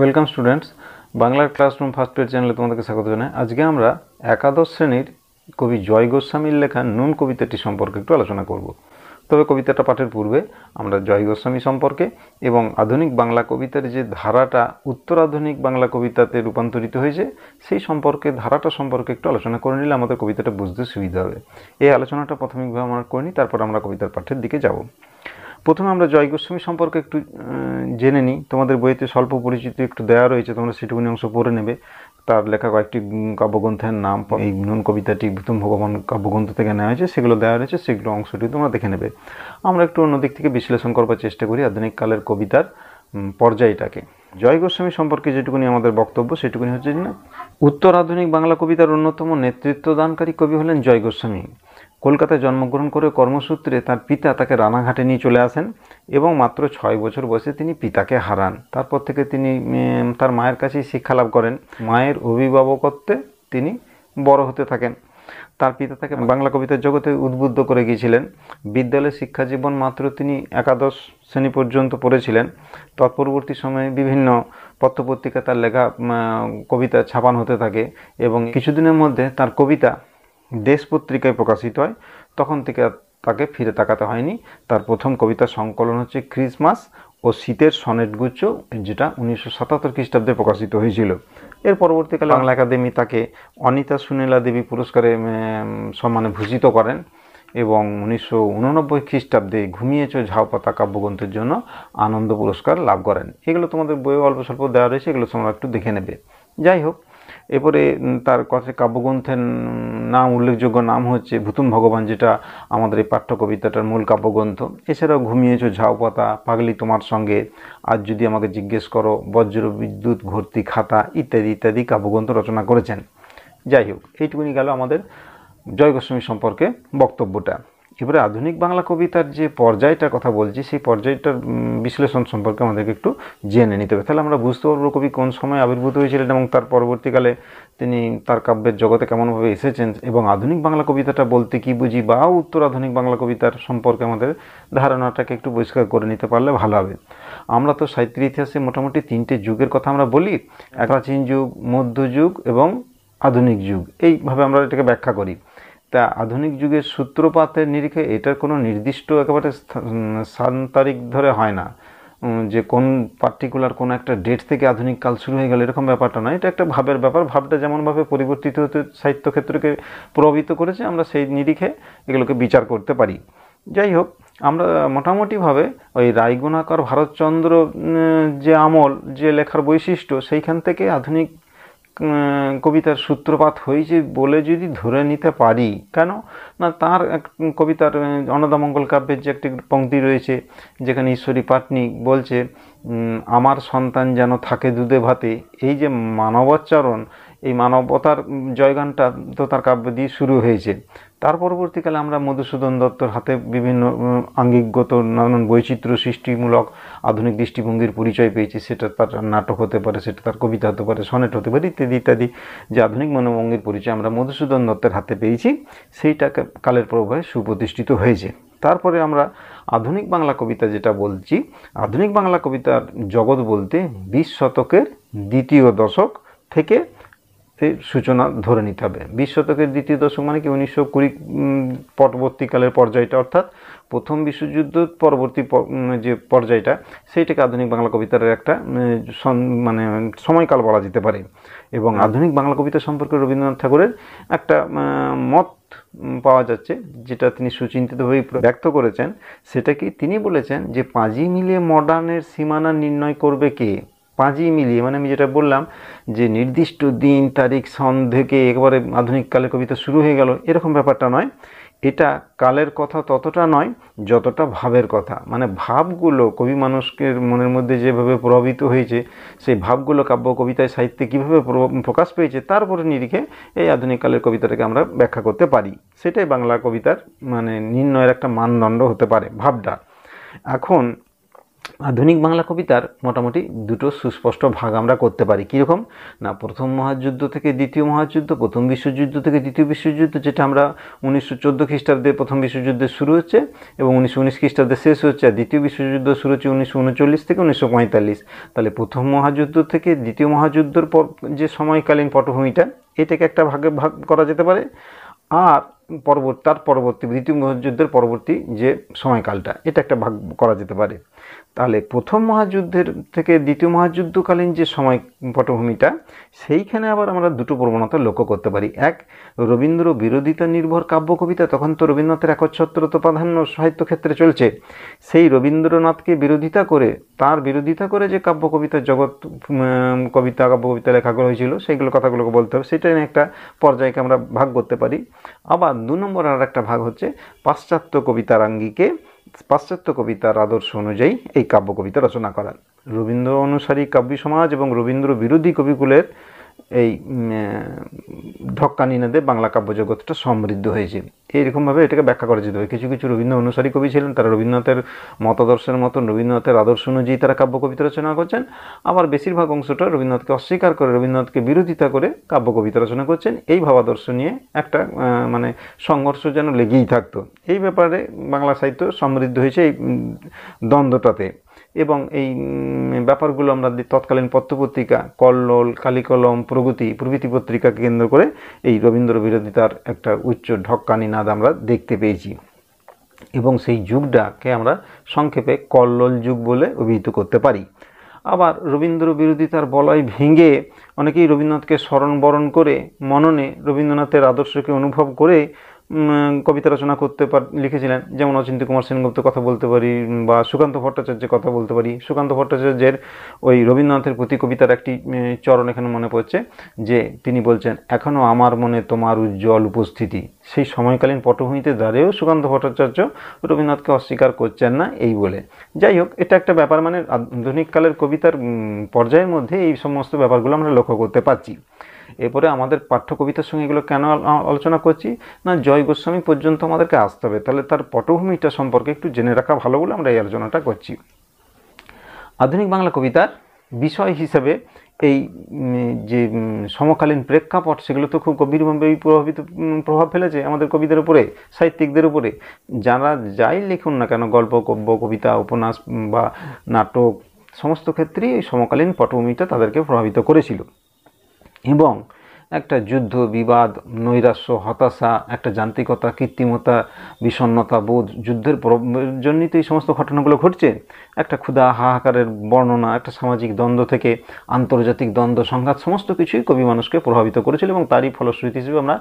welcome students বাংলার classroom first paid চ্যানেলে তোমাদেরকে স্বাগত জানাই আজকে আমরা একাদশ শ্রেণীর কবি জয় গোস্বামীর লেখা নুন কবিতাটি সম্পর্কে একটু আলোচনা করব তবে কবিতাটা পাঠের পূর্বে আমরা জয় গোস্বামী সম্পর্কে এবং আধুনিক বাংলা কবিতার যে ধারাটা উত্তরাধুনিক বাংলা কবিতাতে রূপান্তরিত হয়েছে সেই সম্পর্কে ধারাটা সম্পর্কে একটু আলোচনা করে নিলে আমাদের কবিতাটা বুঝতে সুবিধা হবে এই আলোচনাটা প্রাথমিকভাবে আমরা করে নিই তারপর আমরা কবিতার পাঠের দিকে যাব প্রথমে আমরা জয় গোস্বামী সম্পর্কে একটু জেনে নিই তোমাদের বইতে স্বল্প পরিচিতি একটু দেওয়া রয়েছে তোমরা সেটুকুনি অংশ পড়ে নেবে তার লেখা কয়েকটি কাব্যগ্রন্থের নাম এই নুন কবিতাটি ভূতম ভগবান কাব্যগ্রন্থ থেকে নেওয়া হয়েছে সেগুলো দেওয়া রয়েছে সেগুলো অংশটি তোমরা দেখে নেবে আমরা একটু অন্য দিক থেকে বিশ্লেষণ করবার চেষ্টা করি আধুনিক কালের কবিতার পর্যায়টাকে জয় গোস্বামী সম্পর্কে যেটুকুনি আমাদের বক্তব্য সেটুকুনি হচ্ছে না উত্তর আধুনিক বাংলা কবিতার অন্যতম নেতৃত্বদানকারী কবি হলেন জয় গোস্বামী কলকাতায় জন্মগ্রহণ করে কর্মসূত্রে তার পিতা তাকে রানাঘাটে নিয়ে চলে আসেন এবং মাত্র ছয় বছর বয়সে তিনি পিতাকে হারান তারপর থেকে তিনি তার মায়ের কাছেই শিক্ষালাভ করেন মায়ের অভিভাবকত্বে তিনি বড় হতে থাকেন তার পিতা তাকে বাংলা কবিতার জগতে উদ্বুদ্ধ করে গিয়েছিলেন বিদ্যালয়ের শিক্ষাজীবন মাত্র তিনি একাদশ শ্রেণী পর্যন্ত পড়েছিলেন তৎপরবর্তী সময়ে বিভিন্ন পত্রপত্রিকা তার লেখা কবিতা ছাপান হতে থাকে এবং কিছুদিনের মধ্যে তার কবিতা দেশ পত্রিকায় প্রকাশিত হয় তখন থেকে তাকে ফিরে তাকাতে হয়নি তার প্রথম কবিতা সংকলন হচ্ছে ক্রিসমাস ও শীতের সনেটগুচ্ছ যেটা উনিশশো সাতাত্তর খ্রিস্টাব্দে প্রকাশিত হয়েছিল এর পরবর্তীকালে বাংলা একাডেমি তাকে অনিতা সুনীলা দেবী পুরস্কারে সম্মানে ভূষিত করেন এবং উনিশশো উননব্বই খ্রিস্টাব্দে ঘুমিয়েছ ঝাউ পাতা কাব্যগ্রন্থের জন্য আনন্দ পুরস্কার লাভ করেন এগুলো তোমাদের বইয়ে অল্প স্বল্প দেওয়া রয়েছে এগুলো তোমরা একটু দেখে নেবে যাই হোক এরপরে তার কাছে কাব্যগ্রন্থের নাম উল্লেখযোগ্য নাম হচ্ছে ভূতুম ভগবান যেটা আমাদের এই পাঠ্য কবিতাটার মূল কাব্যগ্রন্থ এছাড়াও ঘুমিয়েছ ঝাউ পাতা পাগলি তোমার সঙ্গে আজ যদি আমাকে জিজ্ঞেস করো বজ্র বিদ্যুৎ ভর্তি খাতা ইত্যাদি ইত্যাদি কাব্যগ্রন্থ রচনা করেছেন যাই হোক এইটুকুনি গেল আমাদের জয় গোস্বামী সম্পর্কে বক্তব্যটা এবারে আধুনিক বাংলা কবিতার যে পর্যায়টার কথা বলছি সেই পর্যায়টার বিশ্লেষণ সম্পর্কে আমাদেরকে একটু জেনে নিতে হবে তাহলে আমরা বুঝতে পারবো কবি কোন সময় আবির্ভূত হয়েছিলেন এবং তার পরবর্তীকালে তিনি তার কাব্যের জগতে কেমনভাবে এসেছেন এবং আধুনিক বাংলা কবিতাটা বলতে কী বুঝি বা উত্তর আধুনিক বাংলা কবিতার সম্পর্কে আমাদের ধারণাটাকে একটু পরিষ্কার করে নিতে পারলে ভালো হবে আমরা তো সাহিত্যের ইতিহাসে মোটামুটি তিনটে যুগের কথা আমরা বলি প্রাচীন যুগ মধ্যযুগ এবং আধুনিক যুগ এইভাবে আমরা এটাকে ব্যাখ্যা করি তা আধুনিক যুগের সূত্রপাতের নিরিখে এটার কোনো নির্দিষ্ট একেবারে সান তারিখ ধরে হয় না যে কোন পার্টিকুলার কোন একটা ডেট থেকে আধুনিক কাল শুরু হয়ে গেল এরকম ব্যাপারটা নয় এটা একটা ভাবের ব্যাপার ভাবটা যেমনভাবে পরিবর্তিত হতে সাহিত্যক্ষেত্রকে প্রভাবিত করেছে আমরা সেই নিরিখে এগুলোকে বিচার করতে পারি যাই হোক আমরা মোটামুটিভাবে ওই রায়গুণাকর ভারতচন্দ্র যে আমল যে লেখার বৈশিষ্ট্য সেইখান থেকে আধুনিক কবিতার সূত্রপাত হয়েছে বলে যদি ধরে নিতে পারি কেন না তার এক কবিতার অনদামঙ্গল কাব্যের যে একটি পঙ্ক্তি রয়েছে যেখানে ঈশ্বরী পাটনিক বলছে আমার সন্তান যেন থাকে দুধে ভাতে এই যে মানবচ্চারণ এই মানবতার জয়গানটা তো তার কাব্য দিয়ে শুরু হয়েছে তার পরবর্তীকালে আমরা মধুসূদন দত্তর হাতে বিভিন্ন আঙ্গিকগত নানান বৈচিত্র্য সৃষ্টিমূলক আধুনিক দৃষ্টিভঙ্গির পরিচয় পেয়েছি সেটা তার নাটক হতে পারে সেটা তার কবিতা হতে পারে সনেট হতে পারে ইত্যাদি ইত্যাদি যে আধুনিক মনোভঙ্গির পরিচয় আমরা মধুসূদন দত্তের হাতে পেয়েছি সেইটা কালের প্রভাবে সুপ্রতিষ্ঠিত হয়েছে তারপরে আমরা আধুনিক বাংলা কবিতা যেটা বলছি আধুনিক বাংলা কবিতার জগৎ বলতে বিশ শতকের দ্বিতীয় দশক থেকে সূচনা ধরে নিতে হবে বিশ শতকের দ্বিতীয় দশক মানে কি উনিশশো কুড়ি পরবর্তীকালের পর্যায়টা অর্থাৎ প্রথম বিশ্বযুদ্ধ পরবর্তী যে পর্যায়টা সেইটাকে আধুনিক বাংলা কবিতার একটা মানে সময়কাল বলা যেতে পারে এবং আধুনিক বাংলা কবিতা সম্পর্কে রবীন্দ্রনাথ ঠাকুরের একটা মত পাওয়া যাচ্ছে যেটা তিনি সুচিন্তিতভাবেই ব্যক্ত করেছেন সেটা কি তিনি বলেছেন যে পাঁজি মিলিয়ে মডার্নের সীমানা নির্ণয় করবে কে পাঁচই মিলিয়ে মানে আমি যেটা বললাম যে নির্দিষ্ট দিন তারিখ সন থেকে একেবারে আধুনিককালে কবিতা শুরু হয়ে গেল এরকম ব্যাপারটা নয় এটা কালের কথা ততটা নয় যতটা ভাবের কথা মানে ভাবগুলো কবি মানুষকে মনের মধ্যে যেভাবে প্রভাবিত হয়েছে সেই ভাবগুলো কাব্য কবিতায় সাহিত্যে কীভাবে প্রকাশ পেয়েছে তার উপরে নিরিখে এই আধুনিক কালের কবিতাটাকে আমরা ব্যাখ্যা করতে পারি সেটাই বাংলা কবিতার মানে নির্ণয়ের একটা মানদণ্ড হতে পারে ভাবটা এখন আধুনিক বাংলা কবিতার মোটামুটি দুটো সুস্পষ্ট ভাগ আমরা করতে পারি কীরকম না প্রথম মহাযুদ্ধ থেকে দ্বিতীয় মহাযুদ্ধ প্রথম বিশ্বযুদ্ধ থেকে দ্বিতীয় বিশ্বযুদ্ধ যেটা আমরা উনিশশো চোদ্দো খ্রিস্টাব্দে প্রথম বিশ্বযুদ্ধে শুরু হচ্ছে এবং উনিশশো উনিশ খ্রিস্টাব্দে শেষ হচ্ছে আর দ্বিতীয় বিশ্বযুদ্ধ শুরু হচ্ছে উনিশশো উনচল্লিশ থেকে উনিশশো পঁয়তাল্লিশ তাহলে প্রথম মহাযুদ্ধ থেকে দ্বিতীয় মহাযুদ্ধর পর যে সময়কালীন পটভূমিটা এটাকে একটা ভাগে ভাগ করা যেতে পারে আর পরবর্তী তার পরবর্তী দ্বিতীয় মহাযুদ্ধের পরবর্তী যে সময়কালটা এটা একটা ভাগ করা যেতে পারে তাহলে প্রথম মহাযুদ্ধের থেকে দ্বিতীয় মহাযুদ্ধকালীন যে সময় পটভূমিটা সেইখানে আবার আমরা দুটো প্রবণতা লক্ষ্য করতে পারি এক রবীন্দ্র বিরোধিতা নির্ভর কাব্য কবিতা তখন তো রবীন্দ্রনাথের তো প্রাধান্য সাহিত্য ক্ষেত্রে চলছে সেই রবীন্দ্রনাথকে বিরোধিতা করে তার বিরোধিতা করে যে কাব্য কবিতা জগৎ কবিতা কাব্য কবিতা লেখাগুলো হয়েছিল সেইগুলো কথাগুলোকে বলতে হবে সেটা নিয়ে একটা পর্যায়কে আমরা ভাগ করতে পারি আবার দু নম্বর আর একটা ভাগ হচ্ছে পাশ্চাত্য কবিতার আঙ্গিকে পাশ্চাত্য কবিতার আদর্শ অনুযায়ী এই কাব্য কবিতা রচনা করেন রবীন্দ্র অনুসারী কাব্য সমাজ এবং রবীন্দ্র বিরোধী কবিকুলের এই নিনাদে বাংলা কাব্যজগতটা সমৃদ্ধ হয়েছে এইরকমভাবে এটাকে ব্যাখ্যা করা যেতে হবে কিছু কিছু রবীন্দ্র অনুসারী কবি ছিলেন তারা রবীন্দ্রনাথের মতাদর্শের মতন রবীন্দ্রনাথের আদর্শ অনুযায়ী তারা কাব্য কবিতা রচনা করছেন আবার বেশিরভাগ অংশটা রবীন্দ্রনাথকে অস্বীকার করে রবীন্দ্রনাথকে বিরোধিতা করে কাব্য কবিতা রচনা করছেন এই ভাবাদর্শ নিয়ে একটা মানে সংঘর্ষ যেন লেগেই থাকতো এই ব্যাপারে বাংলা সাহিত্য সমৃদ্ধ হয়েছে এই দ্বন্দ্বটাতে এবং এই ব্যাপারগুলো আমরা তৎকালীন পত্রপত্রিকা কল্লোল কালিকলম প্রগতি প্রভৃতি পত্রিকাকে কেন্দ্র করে এই রবীন্দ্র বিরোধিতার একটা উচ্চ ঢক্কানি নাদ আমরা দেখতে পেয়েছি এবং সেই যুগটাকে আমরা সংক্ষেপে কল্লোল যুগ বলে অভিহিত করতে পারি আবার রবীন্দ্র বিরোধিতার বলয় ভেঙে অনেকেই রবীন্দ্রনাথকে স্মরণ বরণ করে মননে রবীন্দ্রনাথের আদর্শকে অনুভব করে কবিতা রচনা করতে পার লিখেছিলেন যেমন অচিন্ত্য কুমার সেনগুপ্ত কথা বলতে পারি বা সুকান্ত ভট্টাচার্যের কথা বলতে পারি সুকান্ত ভট্টাচার্যের ওই রবীন্দ্রনাথের প্রতি কবিতার একটি চরণ এখানে মনে পড়ছে যে তিনি বলছেন এখনও আমার মনে তোমার উজ্জ্বল উপস্থিতি সেই সময়কালীন পটভূমিতে দাঁড়িয়েও সুকান্ত ভট্টাচার্য রবীন্দ্রনাথকে অস্বীকার করছেন না এই বলে যাই হোক এটা একটা ব্যাপার মানে আধুনিককালের কবিতার পর্যায়ের মধ্যে এই সমস্ত ব্যাপারগুলো আমরা লক্ষ্য করতে পারছি এরপরে আমাদের পাঠ্য কবিতার সঙ্গে এগুলো কেন আলোচনা করছি না জয় গোস্বামী পর্যন্ত আমাদেরকে আসতে হবে তাহলে তার পটভূমিটা সম্পর্কে একটু জেনে রাখা ভালো বলে আমরা এই আলোচনাটা করছি আধুনিক বাংলা কবিতার বিষয় হিসেবে এই যে সমকালীন প্রেক্ষাপট সেগুলো তো খুব গভীরভাবেই প্রভাবিত প্রভাব ফেলেছে আমাদের কবিদের উপরে সাহিত্যিকদের উপরে যারা যাই লিখুন না কেন গল্প কব্য কবিতা উপন্যাস বা নাটক সমস্ত ক্ষেত্রেই এই সমকালীন পটভূমিটা তাদেরকে প্রভাবিত করেছিল এবং একটা যুদ্ধ বিবাদ নৈরাশ্য হতাশা একটা যান্ত্রিকতা কৃত্রিমতা বিষণ্নতা বোধ যুদ্ধের জন্যই তো এই সমস্ত ঘটনাগুলো ঘটছে একটা ক্ষুধা হাহাকারের বর্ণনা একটা সামাজিক দ্বন্দ্ব থেকে আন্তর্জাতিক দ্বন্দ্ব সংঘাত সমস্ত কিছুই কবি মানুষকে প্রভাবিত করেছিল এবং তারই ফলশ্রুতি হিসেবে আমরা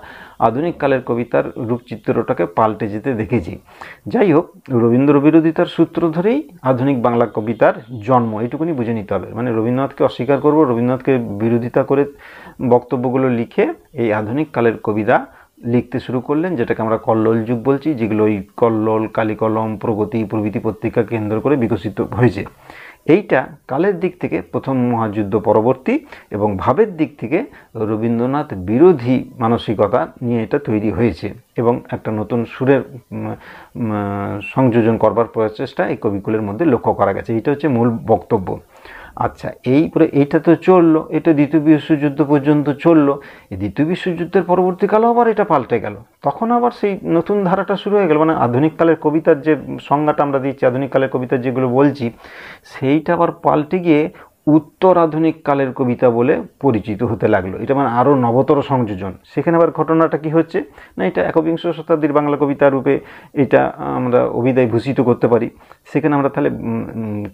আধুনিক কালের কবিতার রূপচিত্রটাকে পাল্টে যেতে দেখেছি যাই হোক রবীন্দ্র বিরোধিতার সূত্র ধরেই আধুনিক বাংলা কবিতার জন্ম এটুকুনি বুঝে নিতে হবে মানে রবীন্দ্রনাথকে অস্বীকার করব রবীন্দ্রনাথকে বিরোধিতা করে বক্তব্যগুলো লিখে এই আধুনিক কালের কবিরা লিখতে শুরু করলেন যেটাকে আমরা কল্লোল যুগ বলছি যেগুলো ওই কল্লোল কালিকলম প্রগতি প্রভৃতি পত্রিকা কেন্দ্র করে বিকশিত হয়েছে এইটা কালের দিক থেকে প্রথম মহাযুদ্ধ পরবর্তী এবং ভাবের দিক থেকে রবীন্দ্রনাথ বিরোধী মানসিকতা নিয়ে এটা তৈরি হয়েছে এবং একটা নতুন সুরের সংযোজন করবার প্রচেষ্টা এই কবিকুলের মধ্যে লক্ষ্য করা গেছে এটা হচ্ছে মূল বক্তব্য আচ্ছা এই এইটা তো চললো এটা দ্বিতীয় বিশ্বযুদ্ধ পর্যন্ত চললো এই দ্বিতীয় বিশ্বযুদ্ধের পরবর্তীকালেও আবার এটা পাল্টে গেল তখন আবার সেই নতুন ধারাটা শুরু হয়ে গেল মানে আধুনিককালের কবিতার যে সংজ্ঞাটা আমরা দিচ্ছি আধুনিককালের কবিতার যেগুলো বলছি সেইটা আবার পাল্টে গিয়ে উত্তর আধুনিক কালের কবিতা বলে পরিচিত হতে লাগলো এটা মানে আরও নবতর সংযোজন সেখানে আবার ঘটনাটা কি হচ্ছে না এটা একবিংশ শতাব্দীর বাংলা কবিতা রূপে এটা আমরা অভিদায় ভূষিত করতে পারি সেখানে আমরা তাহলে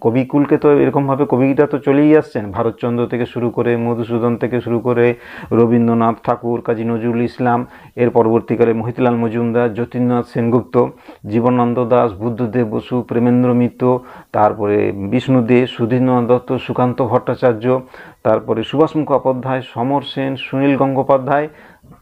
কবিকুলকে তো এরকমভাবে কবিতা তো চলেই আসছেন ভারতচন্দ্র থেকে শুরু করে মধুসূদন থেকে শুরু করে রবীন্দ্রনাথ ঠাকুর কাজী নজরুল ইসলাম এর পরবর্তীকালে মহিতলাল মজুমদার যতীন্দ্রনাথ সেনগুপ্ত জীবনানন্দ দাস বুদ্ধদেব বসু প্রেমেন্দ্র মিত্র তারপরে বিষ্ণু দে সুধীন্দ্রনাথ দত্ত সুকান্ত ভট্টাচার্য তারপরে সুভাষ মুখোপাধ্যায় সমর সেন সুনীল গঙ্গোপাধ্যায়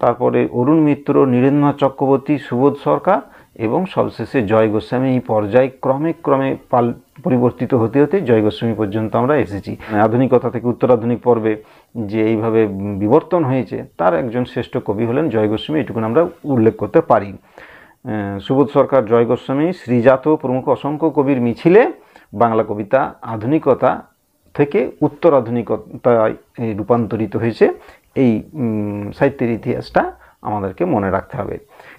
তারপরে অরুণ মিত্র নীরেন্দ্রনাথ চক্রবর্তী সুবোধ সরকার এবং সবশেষে জয় গোস্বামী এই পর্যায় ক্রমে ক্রমে পাল পরিবর্তিত হতে হতে জয় গোস্বামী পর্যন্ত আমরা এসেছি মানে আধুনিকতা থেকে উত্তরাধুনিক পর্বে যে এইভাবে বিবর্তন হয়েছে তার একজন শ্রেষ্ঠ কবি হলেন জয় গোস্বামী এটুকুন আমরা উল্লেখ করতে পারি সুবোধ সরকার জয় গোস্বামী শ্রীজাত প্রমুখ অসংখ্য কবির মিছিলে বাংলা কবিতা আধুনিকতা থেকে উত্তর আধুনিকতায় রূপান্তরিত হয়েছে এই সাহিত্যের ইতিহাসটা আমাদেরকে মনে রাখতে হবে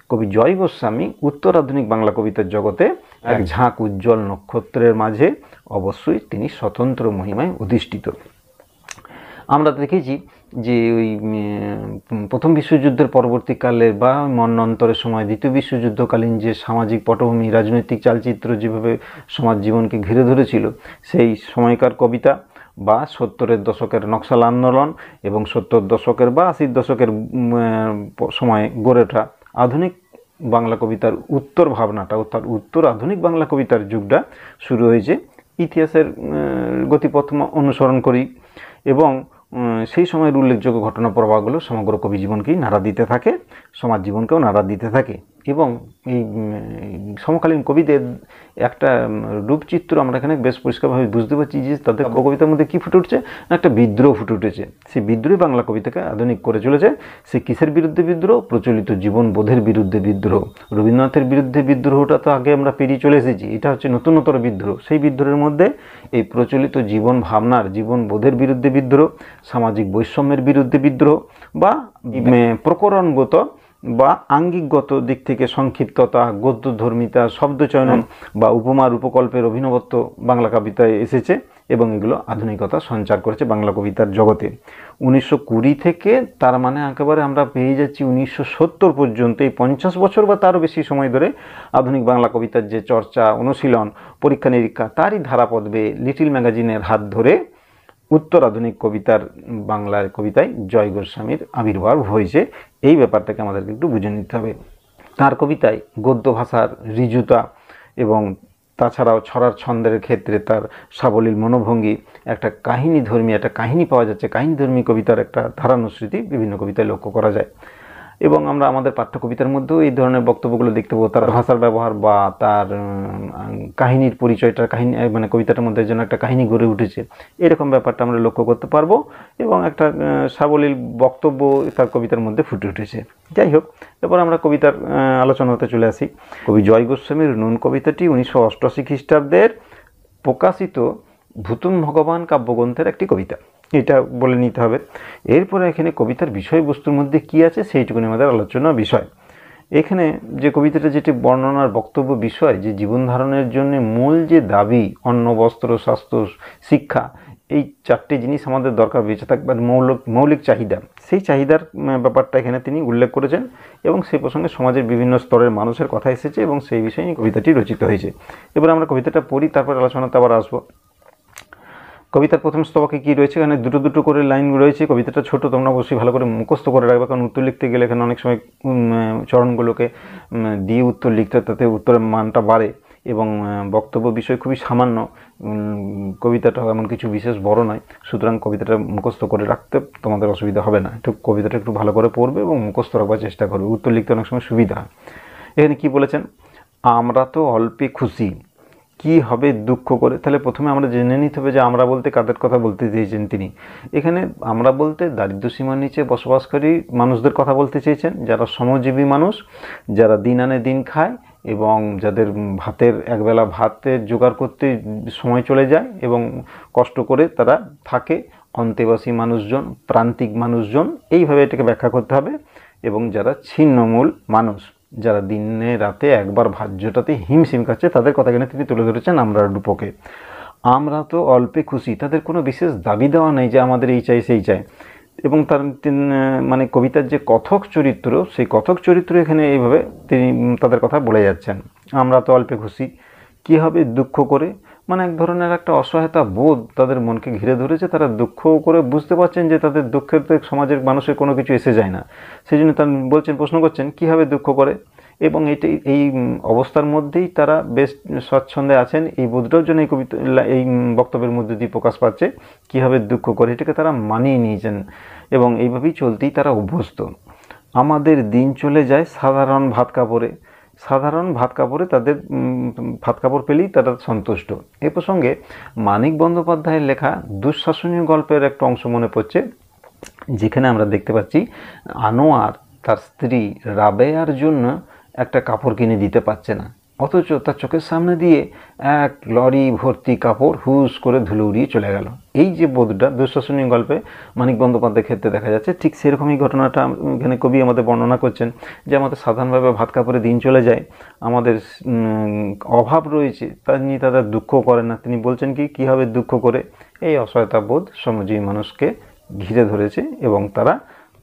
কবি জয় গোস্বামী উত্তর আধুনিক বাংলা কবিতার জগতে এক ঝাঁক উজ্জ্বল নক্ষত্রের মাঝে অবশ্যই তিনি স্বতন্ত্র মহিমায় অধিষ্ঠিত আমরা দেখেছি যে ওই প্রথম বিশ্বযুদ্ধের পরবর্তীকালে বা মন্নন্তরের সময় দ্বিতীয় বিশ্বযুদ্ধকালীন যে সামাজিক পটভূমি রাজনৈতিক চালচিত্র যেভাবে সমাজ জীবনকে ঘিরে ধরেছিল সেই সময়কার কবিতা বা সত্তরের দশকের নকশাল আন্দোলন এবং সত্তর দশকের বা আশির দশকের সময় গড়ে ওঠা আধুনিক বাংলা কবিতার উত্তর ভাবনাটা অর্থাৎ উত্তর আধুনিক বাংলা কবিতার যুগটা শুরু হয়েছে ইতিহাসের গতিপথ অনুসরণ করি এবং সেই সময়ের উল্লেখযোগ্য ঘটনা প্রবাহগুলো সমগ্র কবি জীবনকেই নাড়া দিতে থাকে সমাজ জীবনকেও নাড়া দিতে থাকে এবং এই সমকালীন কবিদের একটা রূপচিত্র আমরা এখানে বেশ পরিষ্কারভাবে বুঝতে পারছি যে তাদের কবিতার মধ্যে কী ফুটে উঠছে একটা বিদ্রোহ ফুটে উঠেছে সেই বিদ্রোহী বাংলা কবিতাকে আধুনিক করে চলেছে সে কিসের বিরুদ্ধে বিদ্রোহ প্রচলিত জীবন বোধের বিরুদ্ধে বিদ্রোহ রবীন্দ্রনাথের বিরুদ্ধে বিদ্রোহটা তো আগে আমরা পেরিয়ে চলে এসেছি এটা হচ্ছে নতুনতর বিদ্রোহ সেই বিদ্রোহের মধ্যে এই প্রচলিত জীবন ভাবনার জীবন বোধের বিরুদ্ধে বিদ্রোহ সামাজিক বৈষম্যের বিরুদ্ধে বিদ্রোহ বা প্রকরণগত বা আঙ্গিকগত দিক থেকে সংক্ষিপ্ততা গদ্যধর্মিতা শব্দচয়ন বা উপমার উপকল্পের অভিনবত্ব বাংলা কবিতায় এসেছে এবং এগুলো আধুনিকতা সঞ্চার করেছে বাংলা কবিতার জগতে উনিশশো কুড়ি থেকে তার মানে একেবারে আমরা পেয়ে যাচ্ছি উনিশশো সত্তর পর্যন্ত এই পঞ্চাশ বছর বা তারও বেশি সময় ধরে আধুনিক বাংলা কবিতার যে চর্চা অনুশীলন পরীক্ষা নিরীক্ষা তারই ধারাপদবে লিটিল ম্যাগাজিনের হাত ধরে উত্তর আধুনিক কবিতার বাংলার কবিতায় জয় গোস্বামীর আবির্ভাব হয়েছে এই ব্যাপারটাকে আমাদেরকে একটু বুঝে নিতে হবে তার কবিতায় গদ্য ভাষার ঋজুতা এবং তাছাড়াও ছড়ার ছন্দের ক্ষেত্রে তার সাবলীল মনোভঙ্গি একটা কাহিনী ধর্মী একটা কাহিনী পাওয়া যাচ্ছে কাহিনী ধর্মী কবিতার একটা ধারানুশ্রুতি বিভিন্ন কবিতায় লক্ষ্য করা যায় এবং আমরা আমাদের পাঠ্য কবিতার মধ্যেও এই ধরনের বক্তব্যগুলো দেখতে পাবো তার ভাষার ব্যবহার বা তার কাহিনীর পরিচয়টা কাহিনী মানে কবিতাটার মধ্যে যেন একটা কাহিনী গড়ে উঠেছে এরকম ব্যাপারটা আমরা লক্ষ্য করতে পারবো এবং একটা সাবলীল বক্তব্য তার কবিতার মধ্যে ফুটে উঠেছে যাই হোক এবার আমরা কবিতার আলোচনা হতে চলে আসি কবি জয় গোস্বামীর নুন কবিতাটি উনিশশো অষ্টআশি খ্রিস্টাব্দের প্রকাশিত ভূতুম ভগবান কাব্যগ্রন্থের একটি কবিতা এটা বলে নিতে হবে এরপরে এখানে কবিতার বিষয়বস্তুর মধ্যে কি আছে সেইটুকুনি আমাদের আলোচনা বিষয় এখানে যে কবিতাটা যেটি বর্ণনার বক্তব্য বিষয় যে জীবন ধারণের জন্য মূল যে দাবি অন্ন বস্ত্র স্বাস্থ্য শিক্ষা এই চারটি জিনিস আমাদের দরকার বেঁচে থাকবার মানে মৌলিক মৌলিক চাহিদা সেই চাহিদার ব্যাপারটা এখানে তিনি উল্লেখ করেছেন এবং সেই প্রসঙ্গে সমাজের বিভিন্ন স্তরের মানুষের কথা এসেছে এবং সেই বিষয়ে নিয়ে কবিতাটি রচিত হয়েছে এবার আমরা কবিতাটা পড়ি তারপর আলোচনাতে আবার আসবো কবিতার প্রথম স্তবকে কী রয়েছে এখানে দুটো দুটো করে লাইন রয়েছে কবিতাটা ছোট তোমরা অবশ্যই ভালো করে মুখস্থ করে রাখবে কারণ উত্তর লিখতে গেলে এখানে অনেক সময় চরণগুলোকে দিয়ে উত্তর লিখতে তাতে উত্তরের মানটা বাড়ে এবং বক্তব্য বিষয় খুবই সামান্য কবিতাটা এমন কিছু বিশেষ বড় নয় সুতরাং কবিতাটা মুখস্থ করে রাখতে তোমাদের অসুবিধা হবে না একটু কবিতাটা একটু ভালো করে পড়বে এবং মুখস্থ রাখবার চেষ্টা করবে উত্তর লিখতে অনেক সময় সুবিধা হয় এখানে কী বলেছেন আমরা তো অল্পে খুশি কি হবে দুঃখ করে তাহলে প্রথমে আমরা জেনে নিতে হবে যে আমরা বলতে কাদের কথা বলতে চেয়েছেন তিনি এখানে আমরা বলতে দারিদ্র সীমার নিচে বসবাসকারী মানুষদের কথা বলতে চেয়েছেন যারা শ্রমজীবী মানুষ যারা দিন আনে দিন খায় এবং যাদের ভাতের একবেলা ভাতের জোগাড় করতে সময় চলে যায় এবং কষ্ট করে তারা থাকে অন্তেবাসী মানুষজন প্রান্তিক মানুষজন এইভাবে এটাকে ব্যাখ্যা করতে হবে এবং যারা ছিন্নমূল মানুষ যারা দিনে রাতে একবার ভাজ্যটাতে হিমশিম খাচ্ছে তাদের কথা কেন তিনি তুলে ধরেছেন আমরা রূপকে আমরা তো অল্পে খুশি তাদের কোনো বিশেষ দাবি দেওয়া নেই যে আমাদের এই চাই সেই চাই এবং তার মানে কবিতার যে কথক চরিত্র সেই কথক চরিত্র এখানে এইভাবে তিনি তাদের কথা বলে যাচ্ছেন আমরা তো অল্পে খুশি কী হবে দুঃখ করে মানে এক ধরনের একটা অসহায়তা বোধ তাদের মনকে ঘিরে ধরেছে তারা দুঃখ করে বুঝতে পারছেন যে তাদের দুঃখের তো সমাজের মানুষের কোনো কিছু এসে যায় না সেই জন্য তার বলছেন প্রশ্ন করছেন কীভাবে দুঃখ করে এবং এটি এই অবস্থার মধ্যেই তারা বেশ স্বচ্ছন্দে আছেন এই বোধটাও জন্য এই কবিতা এই বক্তব্যের মধ্যে দিয়ে প্রকাশ পাচ্ছে কীভাবে দুঃখ করে এটাকে তারা মানিয়ে নিয়েছেন এবং এইভাবেই চলতেই তারা অভ্যস্ত আমাদের দিন চলে যায় সাধারণ ভাত কাপড়ে সাধারণ ভাত কাপড়ে তাদের ভাত কাপড় পেলেই তারা সন্তুষ্ট এ প্রসঙ্গে মানিক বন্দ্যোপাধ্যায়ের লেখা দুঃশাসনীয় গল্পের একটা অংশ মনে পড়ছে যেখানে আমরা দেখতে পাচ্ছি আনোয়ার তার স্ত্রী রাবেয়ার জন্য একটা কাপড় কিনে দিতে পারছে না অথচ তার চোখের সামনে দিয়ে এক লরি ভর্তি কাপড় হুস করে ধুলে উড়িয়ে চলে গেল এই যে বোধটা দুঃশাসনীয় গল্পে মানিক বন্দ্যোপাধ্যায়ের ক্ষেত্রে দেখা যাচ্ছে ঠিক সেরকমই ঘটনাটা এখানে কবি আমাদের বর্ণনা করছেন যে আমাদের সাধারণভাবে ভাত কাপড়ে দিন চলে যায় আমাদের অভাব রয়েছে তা নিয়ে তারা দুঃখ করেন না তিনি বলছেন কি কীভাবে দুঃখ করে এই অসহায়তা বোধ শ্রমজীবী মানুষকে ঘিরে ধরেছে এবং তারা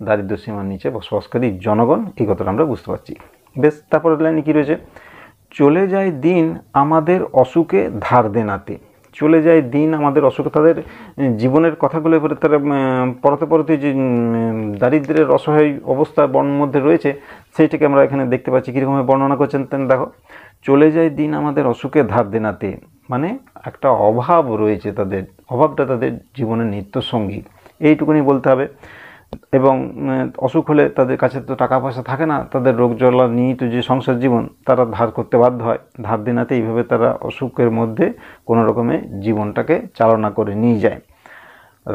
দারিদ্র সীমার নিচে বসবাসকারী জনগণ এই কথাটা আমরা বুঝতে পারছি বেশ তারপরের লাইনে কী রয়েছে চলে যায় দিন আমাদের অসুখে ধার দেনাতে চলে যায় দিন আমাদের অসুখে তাদের জীবনের কথাগুলো এবারে তারা পরতে পরতে যে দারিদ্রের অসহায় অবস্থা বর্ণ মধ্যে রয়েছে সেইটাকে আমরা এখানে দেখতে পাচ্ছি কীরকমভাবে বর্ণনা করছেন তেন দেখো চলে যায় দিন আমাদের অসুখে ধার দেনাতে মানে একটা অভাব রয়েছে তাদের অভাবটা তাদের জীবনের নিত্য সঙ্গী এইটুকুনি বলতে হবে এবং অসুখ হলে তাদের কাছে তো টাকা পয়সা থাকে না তাদের রোগ জ্বালা নিহিত যে সংসার জীবন তারা ধার করতে বাধ্য হয় ধার দিনাতে এইভাবে তারা অসুখের মধ্যে কোনো রকমে জীবনটাকে চালনা করে নিয়ে যায়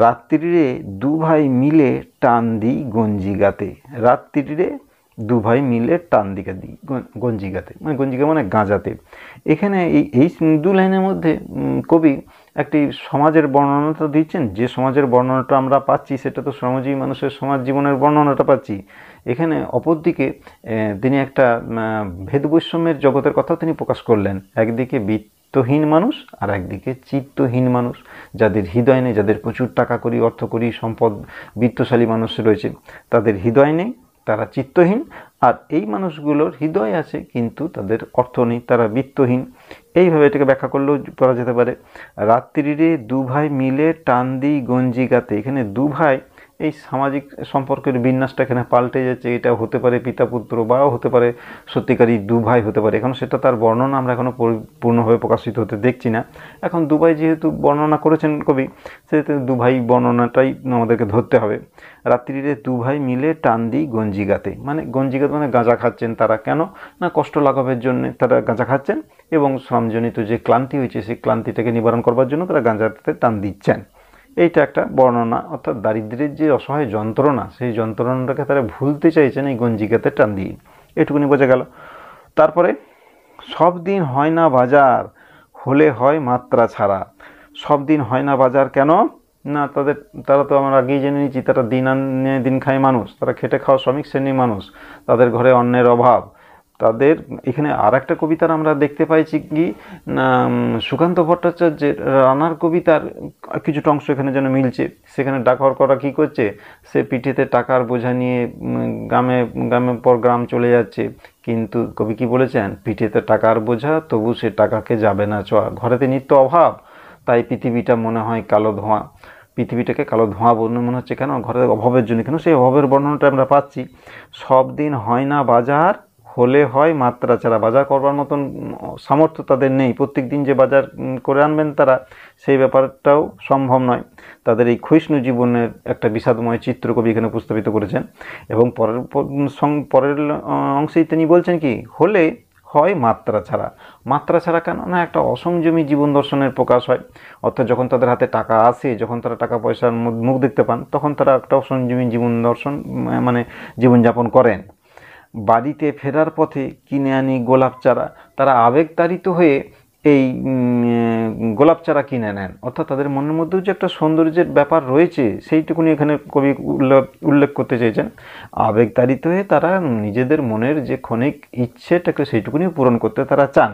রাত্রিরে দু ভাই মিলে টান দিই গঞ্জিগাতে রাত্রিরে দু ভাই মিলে টান দিকে দিই গঞ্জিগাতে মানে গঞ্জিকা মানে গাঁজাতে এখানে এই এই দু লাইনের মধ্যে কবি একটি সমাজের বর্ণনা তো দিচ্ছেন যে সমাজের বর্ণনাটা আমরা পাচ্ছি সেটা তো শ্রমজীবী মানুষের সমাজ জীবনের বর্ণনাটা পাচ্ছি এখানে অপরদিকে তিনি একটা ভেদ বৈষম্যের জগতের কথাও তিনি প্রকাশ করলেন একদিকে বিত্তহীন মানুষ আর একদিকে চিত্তহীন মানুষ যাদের হৃদয় নেই যাদের প্রচুর টাকা করি অর্থ করি সম্পদ বিত্তশালী মানুষ রয়েছে তাদের হৃদয় নেই তারা চিত্তহীন আর এই মানুষগুলোর হৃদয় আছে কিন্তু তাদের অর্থ নেই তারা বিত্তহীন এইভাবে এটাকে ব্যাখ্যা করলেও করা যেতে পারে রাত্রিরে দু ভাই মিলে টান দিই গাতে এখানে দু ভাই এই সামাজিক সম্পর্কের বিন্যাসটা এখানে পাল্টে যাচ্ছে এটা হতে পারে পিতা পুত্র বাও হতে পারে সত্যিকারী দু ভাই হতে পারে এখন সেটা তার বর্ণনা আমরা এখনও পরিপূর্ণভাবে প্রকাশিত হতে দেখছি না এখন দুবাই যেহেতু বর্ণনা করেছেন কবি সেহেতু দুভাই বর্ণনাটাই আমাদেরকে ধরতে হবে রাত্রিরে দুভাই মিলে টান দিই গঞ্জিগাতে মানে গঞ্জিগাতে মানে গাঁজা খাচ্ছেন তারা কেন না কষ্ট লাঘবের জন্য তারা গাঁজা খাচ্ছেন এবং শ্রমজনিত যে ক্লান্তি হয়েছে সেই ক্লান্তিটাকে নিবারণ করবার জন্য তারা গাঁজাতে টান দিচ্ছেন এইটা একটা বর্ণনা অর্থাৎ দারিদ্রের যে অসহায় যন্ত্রণা সেই যন্ত্রণাটাকে তারা ভুলতে চাইছেন এই গঞ্জিকাতে টান দিয়ে এটুকুনি বোঝা গেল তারপরে সব দিন হয় না বাজার হলে হয় মাত্রা ছাড়া সব দিন হয় না বাজার কেন না তাদের তারা তো আমরা আগেই জেনে নিচ্ছি তারা দিন আনে দিন খায় মানুষ তারা খেটে খাওয়া শ্রমিক শ্রেণীর মানুষ তাদের ঘরে অন্যের অভাব তাদের এখানে আর একটা কবিতার আমরা দেখতে পাইছি কি সুকান্ত ভট্টাচার্যের রানার কবিতার কিছুটা অংশ এখানে যেন মিলছে সেখানে ডাকর করা কি করছে সে পিঠেতে টাকার বোঝা নিয়ে গ্রামে গ্রামের পর গ্রাম চলে যাচ্ছে কিন্তু কবি কি বলেছেন পিঠেতে টাকার বোঝা তবু সে টাকাকে যাবে না চোয়া ঘরেতে নিত্য অভাব তাই পৃথিবীটা মনে হয় কালো ধোঁয়া পৃথিবীটাকে কালো ধোঁয়া বর্ণ মনে হচ্ছে কেন ঘরের অভাবের জন্য কেন সেই অভাবের বর্ণনাটা আমরা পাচ্ছি সব দিন হয় না বাজার হলে হয় মাত্রা ছাড়া বাজার করবার মতন সামর্থ্য তাদের নেই প্রত্যেক দিন যে বাজার করে আনবেন তারা সেই ব্যাপারটাও সম্ভব নয় তাদের এই ক্ষয়িষ্ণু জীবনের একটা বিষাদময় চিত্র কবি এখানে উপস্থাপিত করেছেন এবং পরের পরের অংশেই তিনি বলছেন কি হলে হয় মাত্রা ছাড়া মাত্রা ছাড়া কেন না একটা অসংযমী জীবন দর্শনের প্রকাশ হয় অর্থাৎ যখন তাদের হাতে টাকা আসে যখন তারা টাকা পয়সার মুখ দেখতে পান তখন তারা একটা অসংযমী জীবন দর্শন মানে জীবনযাপন করেন বাড়িতে ফেরার পথে কিনে আনি গোলাপ চারা তারা আবেগতাড়িত হয়ে এই গোলাপ চারা কিনে নেন অর্থাৎ তাদের মনের মধ্যেও যে একটা সৌন্দর্যের ব্যাপার রয়েছে সেইটুকুনি এখানে কবি উল্লেখ করতে চেয়েছেন আবেগতাড়িত হয়ে তারা নিজেদের মনের যে ক্ষণিক ইচ্ছেটাকে সেইটুকুনি পূরণ করতে তারা চান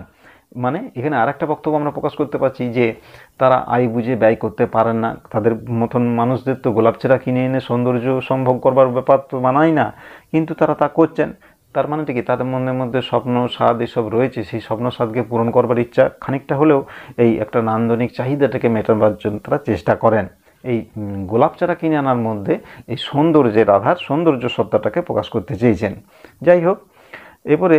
মানে এখানে আর একটা বক্তব্য আমরা প্রকাশ করতে পারছি যে তারা আয় বুঝে ব্যয় করতে পারেন না তাদের মতন মানুষদের তো গোলাপ চারা কিনে এনে সৌন্দর্য সম্ভব করবার ব্যাপার তো মানায় না কিন্তু তারা তা করছেন তার মানে কি তাদের মনের মধ্যে স্বপ্ন স্বাদ এসব রয়েছে সেই স্বপ্ন স্বাদকে পূরণ করবার ইচ্ছা খানিকটা হলেও এই একটা নান্দনিক চাহিদাটাকে মেটানোর জন্য তারা চেষ্টা করেন এই গোলাপ চারা কিনে আনার মধ্যে এই সৌন্দর্যের আধার সৌন্দর্য সত্তাটাকে প্রকাশ করতে চেয়েছেন যাই হোক এরপরে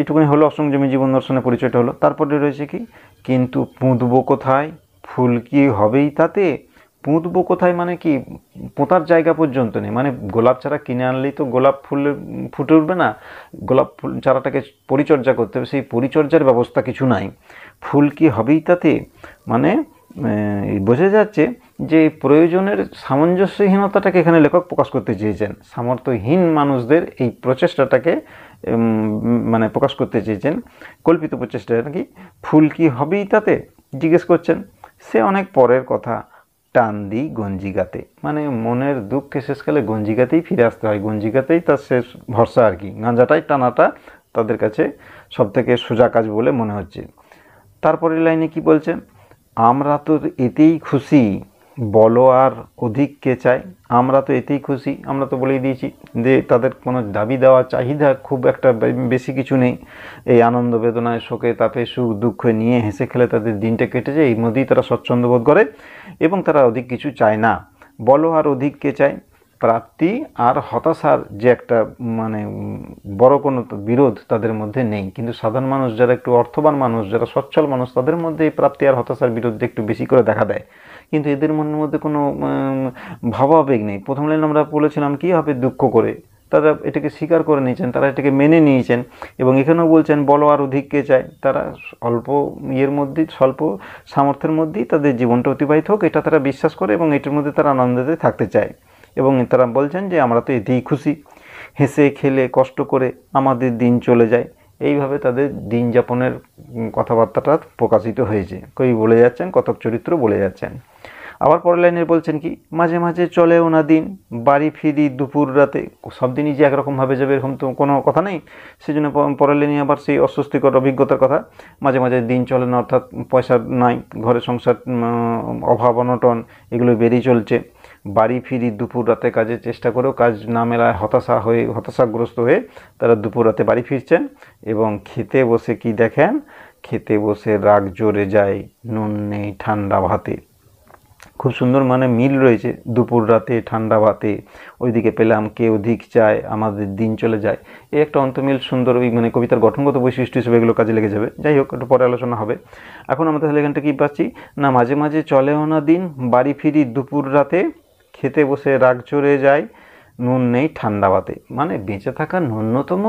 এইটুকুনি হলো অসংযমী জীবন দর্শনের পরিচয়টা হলো তারপরে রয়েছে কি কিন্তু পুঁতবো কোথায় ফুল কি হবেই তাতে পুঁতবো কোথায় মানে কি পোঁতার জায়গা পর্যন্ত নেই মানে গোলাপ চারা কিনে আনলেই তো গোলাপ ফুল ফুটে উঠবে না গোলাপ ফুল চারাটাকে পরিচর্যা করতে হবে সেই পরিচর্যার ব্যবস্থা কিছু নাই ফুল কি হবেই তাতে মানে বোঝা যাচ্ছে যে প্রয়োজনের সামঞ্জস্যহীনতাটাকে এখানে লেখক প্রকাশ করতে চেয়েছেন সামর্থ্যহীন মানুষদের এই প্রচেষ্টাটাকে মানে প্রকাশ করতে চেয়েছেন কল্পিত প্রচেষ্টা নাকি ফুল কি হবেই তাতে জিজ্ঞেস করছেন সে অনেক পরের কথা টান দিই গঞ্জিকাতে মানে মনের দুঃখে শেষকালে গঞ্জিকাতেই ফিরে আসতে হয় গঞ্জিকাতেই তার শেষ ভরসা আর কি গাঁজাটাই টানাটা তাদের কাছে সবথেকে সোজা কাজ বলে মনে হচ্ছে তারপরের লাইনে কি বলছে আমরা তো এতেই খুশি বলো আর অধিক কে চায় আমরা তো এতেই খুশি আমরা তো বলেই দিয়েছি যে তাদের কোনো দাবি দেওয়া চাহিদা খুব একটা বেশি কিছু নেই এই আনন্দ বেদনায় শোকে তাপে সুখ দুঃখ নিয়ে হেসে খেলে তাদের দিনটা কেটে যায় এই মধ্যেই তারা স্বচ্ছন্দ বোধ করে এবং তারা অধিক কিছু চায় না বলো আর অধিক কে চায় প্রাপ্তি আর হতাশার যে একটা মানে বড় কোনো বিরোধ তাদের মধ্যে নেই কিন্তু সাধারণ মানুষ যারা একটু অর্থবান মানুষ যারা সচ্ছল মানুষ তাদের মধ্যে এই প্রাপ্তি আর হতাশার বিরুদ্ধে একটু বেশি করে দেখা দেয় কিন্তু এদের মনের মধ্যে কোনো ভাবাবেগ নেই প্রথম লাইন আমরা বলেছিলাম কী হবে দুঃখ করে তারা এটাকে স্বীকার করে নিয়েছেন তারা এটাকে মেনে নিয়েছেন এবং এখানেও বলছেন বলো আর অধিককে চায় তারা অল্প ইয়ের মধ্যে স্বল্প সামর্থ্যের মধ্যেই তাদের জীবনটা অতিবাহিত হোক এটা তারা বিশ্বাস করে এবং এটার মধ্যে তারা আনন্দতে থাকতে চায় এবং তারা বলছেন যে আমরা তো এতেই খুশি হেসে খেলে কষ্ট করে আমাদের দিন চলে যায় এইভাবে তাদের দিন যাপনের কথাবার্তাটা প্রকাশিত হয়েছে কই বলে যাচ্ছেন কতক চরিত্র বলে যাচ্ছেন আবার পরের লাইনে বলছেন কি মাঝে মাঝে চলে ওনা দিন বাড়ি ফিরি দুপুর রাতে সব দিনই যে একরকমভাবে যাবে এরকম তো কোনো কথা নেই সেই জন্য পরের লাইনে আবার সেই অস্বস্তিকর অভিজ্ঞতার কথা মাঝে মাঝে দিন চলে না অর্থাৎ পয়সা নাই ঘরে সংসার অভাব অনটন এগুলো বেড়েই চলছে বাড়ি ফিরি দুপুর রাতে কাজের চেষ্টা করেও কাজ না মেলায় হতাশা হয়ে হতাশাগ্রস্ত হয়ে তারা দুপুর রাতে বাড়ি ফিরছেন এবং খেতে বসে কি দেখেন খেতে বসে রাগ জোরে যায় নুন নেই ঠান্ডা ভাতে খুব সুন্দর মানে মিল রয়েছে দুপুর রাতে ঠান্ডা ভাতে ওইদিকে পেলাম কে অধিক চায় আমাদের দিন চলে যায় এই একটা অন্তমিল সুন্দর ওই মানে কবিতার গঠনগত বৈশিষ্ট্য হিসেবে এগুলো কাজে লেগে যাবে যাই হোক একটু পরে আলোচনা হবে এখন আমরা তাহলে এখানটা কি পাচ্ছি না মাঝে মাঝে চলেও না দিন বাড়ি ফিরি দুপুর রাতে খেতে বসে রাগ চড়ে যায় নুন নেই ঠান্ডা ভাতে মানে বেঁচে থাকা ন্যূনতম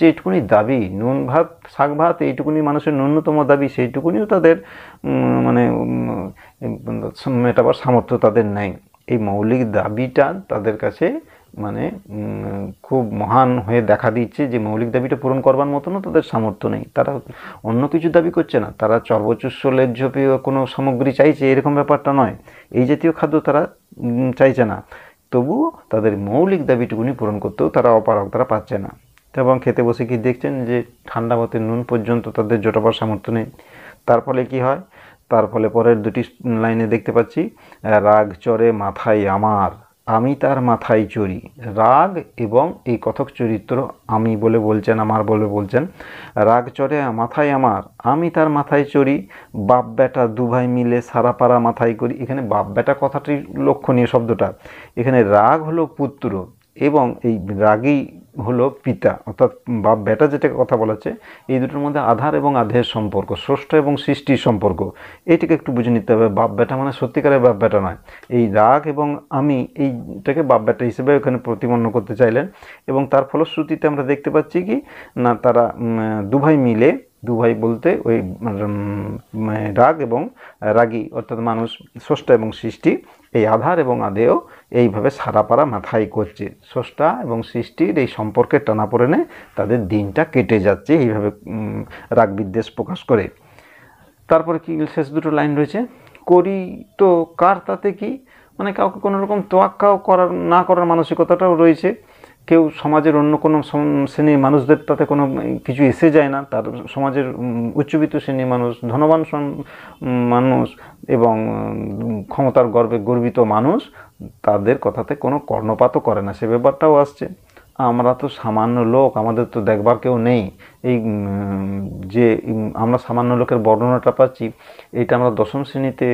যেটুকুনি দাবি নুন ভাত শাক ভাত এইটুকুনি মানুষের ন্যূনতম দাবি সেইটুকুনিও তাদের মানে মেটাবার সামর্থ্য তাদের নেই এই মৌলিক দাবিটা তাদের কাছে মানে খুব মহান হয়ে দেখা দিচ্ছে যে মৌলিক দাবিটা পূরণ করবার মতনও তাদের সামর্থ্য নেই তারা অন্য কিছু দাবি করছে না তারা চর্বচুস্ব লেজ্জপীয় কোনো সামগ্রী চাইছে এরকম ব্যাপারটা নয় এই জাতীয় খাদ্য তারা চাইছে না তবু তাদের মৌলিক দাবিটুকুনি পূরণ করতেও তারা অপারক তারা পাচ্ছে না এবং খেতে বসে কি দেখছেন যে ঠান্ডা মতে নুন পর্যন্ত তাদের জোটাবার সামর্থ্য নেই তার ফলে কি হয় তার ফলে পরের দুটি লাইনে দেখতে পাচ্ছি রাগ চরে মাথায় আমার আমি তার মাথায় চড়ি রাগ এবং এই কথক চরিত্র আমি বলে বলছেন আমার বলে বলছেন রাগ চড়ে মাথায় আমার আমি তার মাথায় চড়ি বাপ বেটা দুভাই মিলে সারা পাড়া মাথায় করি এখানে বাপ বেটা কথাটির লক্ষণীয় শব্দটা এখানে রাগ হলো পুত্র এবং এই রাগী হলো পিতা অর্থাৎ বাপ বেটা যেটাকে কথা বলাচ্ছে এই দুটোর মধ্যে আধার এবং আধের সম্পর্ক ষষ্ঠ এবং সৃষ্টির সম্পর্ক এইটাকে একটু বুঝে নিতে হবে বাপ বেটা মানে সত্যিকারের বাপ বেটা নয় এই রাগ এবং আমি এইটাকে বাপ বেটা হিসেবে ওখানে প্রতিপন্ন করতে চাইলেন এবং তার ফলশ্রুতিতে আমরা দেখতে পাচ্ছি কি না তারা দুভাই মিলে দুভাই বলতে ওই রাগ এবং রাগী অর্থাৎ মানুষ ষষ্ঠ এবং সৃষ্টি এই আধার এবং আদেও এইভাবে সারাপাড়া মাথায় করছে স্রষ্টা এবং সৃষ্টির এই সম্পর্কের টানাপোড়েনে তাদের দিনটা কেটে যাচ্ছে এইভাবে রাগ বিদ্বেষ প্রকাশ করে তারপরে কি শেষ দুটো লাইন রয়েছে করি তো কার তাতে কি মানে কাউকে কোনো রকম তোয়াক্কাও করার না করার মানসিকতাটাও রয়েছে কেউ সমাজের অন্য কোনো শ্রেণীর মানুষদের তাতে কোনো কিছু এসে যায় না তার সমাজের উচ্চবিত্ত শ্রেণীর মানুষ ধনবান মানুষ এবং ক্ষমতার গর্বে গর্বিত মানুষ তাদের কথাতে কোনো কর্ণপাতও করে না সে ব্যাপারটাও আসছে আমরা তো সামান্য লোক আমাদের তো দেখবার কেউ নেই এই যে আমরা সামান্য লোকের বর্ণনাটা পাচ্ছি এইটা আমরা দশম শ্রেণীতে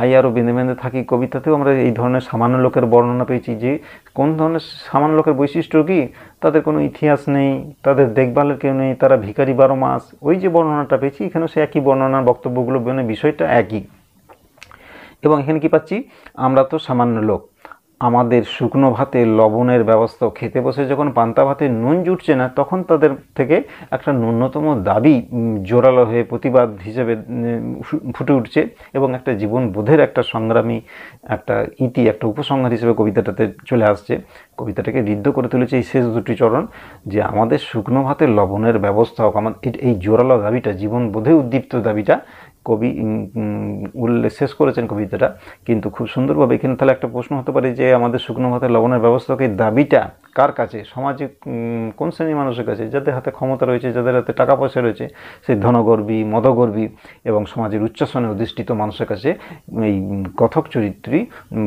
আই আরও বেঁধে বেঁধে থাকি কবিতাতেও আমরা এই ধরনের সামান্য লোকের বর্ণনা পেয়েছি যে কোন ধরনের সামান্য লোকের বৈশিষ্ট্য কি তাদের কোনো ইতিহাস নেই তাদের দেখভালের কেউ নেই তারা ভিকারি বারো মাস ওই যে বর্ণনাটা পেয়েছি এখানেও সে একই বর্ণনার বক্তব্যগুলো মানে বিষয়টা একই এবং এখানে কি পাচ্ছি আমরা তো সামান্য লোক আমাদের শুকনো ভাতে লবণের ব্যবস্থা খেতে বসে যখন পান্তা ভাতে নুন জুটছে না তখন তাদের থেকে একটা ন্যূনতম দাবি জোরালো হয়ে প্রতিবাদ হিসেবে ফুটে উঠছে এবং একটা জীবনবোধের একটা সংগ্রামী একটা ইতি একটা উপসংহার হিসেবে কবিতাটাতে চলে আসছে কবিতাটাকে ঋদ্ধ করে তুলেছে এই শেষ দুটি চরণ যে আমাদের শুকনো ভাতে লবণের ব্যবস্থা হোক আমার এই জোরালো দাবিটা জীবনবোধে উদ্দীপ্ত দাবিটা কবি উল্লেখ শেষ করেছেন কবিতাটা কিন্তু খুব সুন্দরভাবে এখানে তাহলে একটা প্রশ্ন হতে পারে যে আমাদের শুকনো ভাতের লবণের ব্যবস্থাকে দাবিটা কার কাছে সমাজে কোন শ্রেণীর মানুষের কাছে যাদের হাতে ক্ষমতা রয়েছে যাদের হাতে টাকা পয়সা রয়েছে সেই ধনগর্বী মদগর্বী এবং সমাজের উচ্চাসনে অধিষ্ঠিত মানুষের কাছে এই কথক চরিত্রী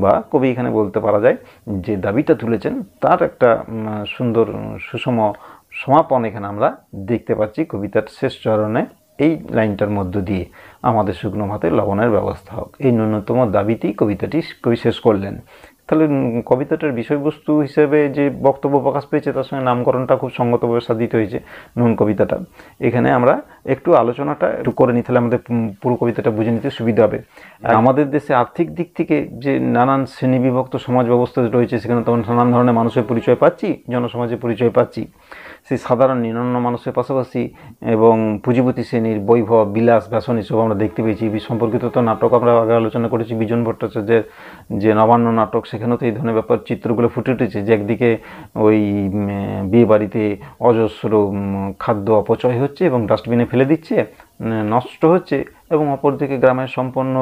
বা কবি এখানে বলতে পারা যায় যে দাবিটা তুলেছেন তার একটা সুন্দর সুষম সমাপন এখানে আমরা দেখতে পাচ্ছি কবিতার শেষ চরণে এই লাইনটার মধ্য দিয়ে আমাদের শুকনো ভাতে লবণের ব্যবস্থা হোক এই ন্যূনতম দাবিতেই কবিতাটি কবি শেষ করলেন তাহলে কবিতাটার বিষয়বস্তু হিসেবে যে বক্তব্য প্রকাশ পেয়েছে তার সঙ্গে নামকরণটা খুব ব্যবস্থা দিতে হয়েছে নুন কবিতাটা এখানে আমরা একটু আলোচনাটা একটু করে নিই তাহলে আমাদের পুরো কবিতাটা বুঝে নিতে সুবিধা হবে আমাদের দেশে আর্থিক দিক থেকে যে নানান শ্রেণীবিভক্ত সমাজ ব্যবস্থা রয়েছে সেখানে তখন নানান ধরনের মানুষের পরিচয় পাচ্ছি জনসমাজের পরিচয় পাচ্ছি সেই সাধারণ নিম্ন মানুষের পাশাপাশি এবং পুঁজিপতি শ্রেণীর বৈভব বিলাস ব্যাসন এসব আমরা দেখতে পেয়েছি এই সম্পর্কিত তো নাটক আমরা আগে আলোচনা করেছি বিজন ভট্টাচার্যের যে নবান্ন নাটক সেখানেও তো এই ধরনের ব্যাপার চিত্রগুলো ফুটে উঠেছে যে একদিকে ওই বিয়ে বাড়িতে অজস্র খাদ্য অপচয় হচ্ছে এবং ডাস্টবিনে ফেলে দিচ্ছে নষ্ট হচ্ছে এবং অপরদিকে গ্রামের সম্পন্ন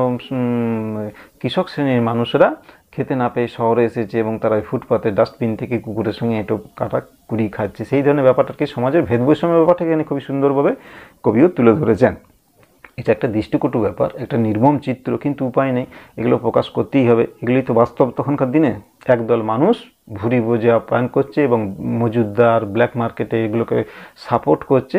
কৃষক শ্রেণীর মানুষেরা খেতে না পেয়ে শহরে এসেছে এবং তারা ফুটপাথে ডাস্টবিন থেকে কুকুরের সঙ্গে এঁটো কাটা কুড়ি খাচ্ছে সেই ধরনের ব্যাপারটাকে সমাজের ভেদবৈষম্য ব্যাপারটাকে এখানে খুবই সুন্দরভাবে কবিও তুলে ধরেছেন এটা একটা দৃষ্টিকটু ব্যাপার একটা নির্মম চিত্র কিন্তু উপায় নেই এগুলো প্রকাশ করতেই হবে এগুলি তো বাস্তব তখনকার দিনে একদল মানুষ ভুরি বোঝে আপ্যায়ন করছে এবং মজুদার ব্ল্যাক মার্কেটে এগুলোকে সাপোর্ট করছে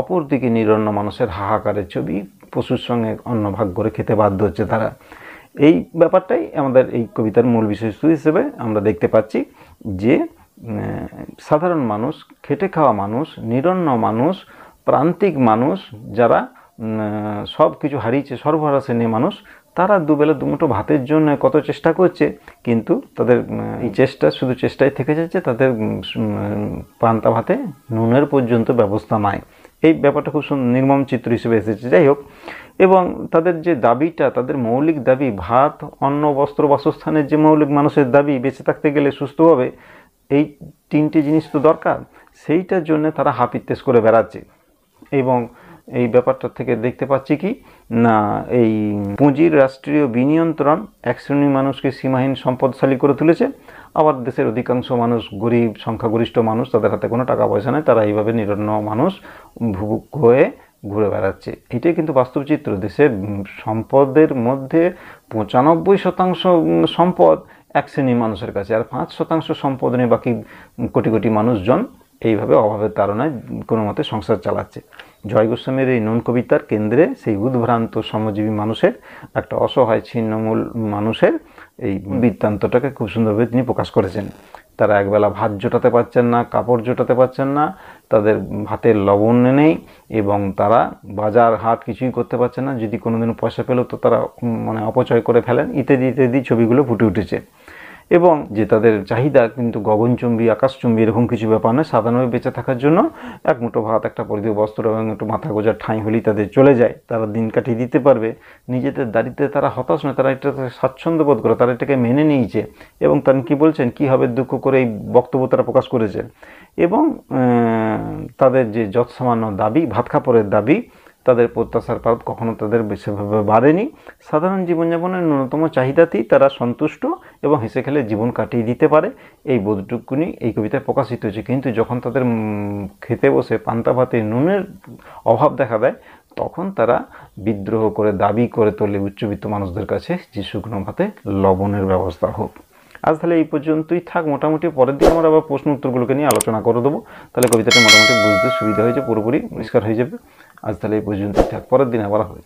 অপরদিকে নিরন্ন মানুষের হাহাকারের ছবি পশুর সঙ্গে অন্য ভাগ করে খেতে বাধ্য হচ্ছে তারা এই ব্যাপারটাই আমাদের এই কবিতার মূল বিষয়বস্তু হিসেবে আমরা দেখতে পাচ্ছি যে সাধারণ মানুষ খেটে খাওয়া মানুষ নিরন্ন মানুষ প্রান্তিক মানুষ যারা সব কিছু হারিয়েছে সর্বহারাসে নিয়ে মানুষ তারা দুবেলা দুমুটো ভাতের জন্য কত চেষ্টা করছে কিন্তু তাদের এই চেষ্টা শুধু চেষ্টাই থেকে যাচ্ছে তাদের প্রান্তা ভাতে নুনের পর্যন্ত ব্যবস্থা নাই এই ব্যাপারটা খুব নির্মম চিত্র হিসেবে এসেছে যাই হোক এবং তাদের যে দাবিটা তাদের মৌলিক দাবি ভাত অন্ন বস্ত্র বাসস্থানের যে মৌলিক মানুষের দাবি বেঁচে থাকতে গেলে সুস্থভাবে এই তিনটি জিনিস তো দরকার সেইটার জন্য তারা হাপিত্তেস করে বেড়াচ্ছে এবং এই ব্যাপারটা থেকে দেখতে পাচ্ছি কি না এই পুঁজির রাষ্ট্রীয় বিনিয়ন্ত্রণ এক শ্রেণীর মানুষকে সীমাহীন সম্পদশালী করে তুলেছে আবার দেশের অধিকাংশ মানুষ গরিব সংখ্যাগরিষ্ঠ মানুষ তাদের হাতে কোনো টাকা পয়সা নেই তারা এইভাবে নিরন্ন মানুষ ভুক হয়ে ঘুরে বেড়াচ্ছে এটাই কিন্তু বাস্তব চিত্র দেশের সম্পদের মধ্যে পঁচানব্বই শতাংশ সম্পদ এক শ্রেণীর মানুষের কাছে আর পাঁচ শতাংশ সম্পদ নিয়ে বাকি কোটি কোটি মানুষজন এইভাবে অভাবের তারণায় কোনো মতে সংসার চালাচ্ছে জয় গোস্বামীর এই নুন কবিতার কেন্দ্রে সেই উদ্ভ্রান্ত শ্রমজীবী মানুষের একটা অসহায় ছিন্নমূল মানুষের এই বৃত্তান্তটাকে খুব সুন্দরভাবে তিনি প্রকাশ করেছেন তারা একবেলা ভাত জোটাতে পারছেন না কাপড় জোটাতে পারছেন না তাদের হাতের লবণ নেই এবং তারা বাজার হাট কিছুই করতে পারছে না যদি কোনোদিন পয়সা পেলেও তো তারা মানে অপচয় করে ফেলেন ইত্যাদি ইত্যাদি ছবিগুলো ফুটে উঠেছে এবং যে তাদের চাহিদা কিন্তু গগনচুম্বী আকাশচুম্বী এরকম কিছু ব্যাপার নয় সাধারণভাবে বেঁচে থাকার জন্য এক মুঠো ভাত একটা পরিধেয় বস্ত্র এবং একটু মাথা গোজার ঠাঁই হলেই তাদের চলে যায় তারা দিন কাটিয়ে দিতে পারবে নিজেদের দারিদ্রে তারা হতাশ নয় তারা এটা স্বাচ্ছন্দ্য বোধ করে তারা এটাকে মেনে নিয়েছে এবং তারা কি বলছেন কি হবে দুঃখ করে এই বক্তব্য তারা প্রকাশ করেছে এবং তাদের যে যৎসামান্য দাবি ভাত খাপড়ের দাবি তাদের প্রত্যাশার পাত কখনো তাদের বিশেষভাবে বাড়েনি সাধারণ জীবনযাপনের ন্যূনতম চাহিদাতেই তারা সন্তুষ্ট এবং হেসে খেলে জীবন কাটিয়ে দিতে পারে এই বোধটুকুনি এই কবিতায় প্রকাশিত হয়েছে কিন্তু যখন তাদের খেতে বসে পান্তা ভাতে নুনের অভাব দেখা দেয় তখন তারা বিদ্রোহ করে দাবি করে তোলে উচ্চবিত্ত মানুষদের কাছে যে শুকনো ভাতে লবণের ব্যবস্থা হোক আজ তাহলে এই পর্যন্তই থাক মোটামুটি পরের দিন আমরা আবার প্রশ্ন উত্তরগুলোকে নিয়ে আলোচনা করে দেবো তাহলে কবিতাটা মোটামুটি বুঝতে সুবিধা হয়েছে পুরোপুরি পরিষ্কার হয়ে যাবে আজ তাহলে এই পর্যন্তই থাক পরের দিন আবার হবে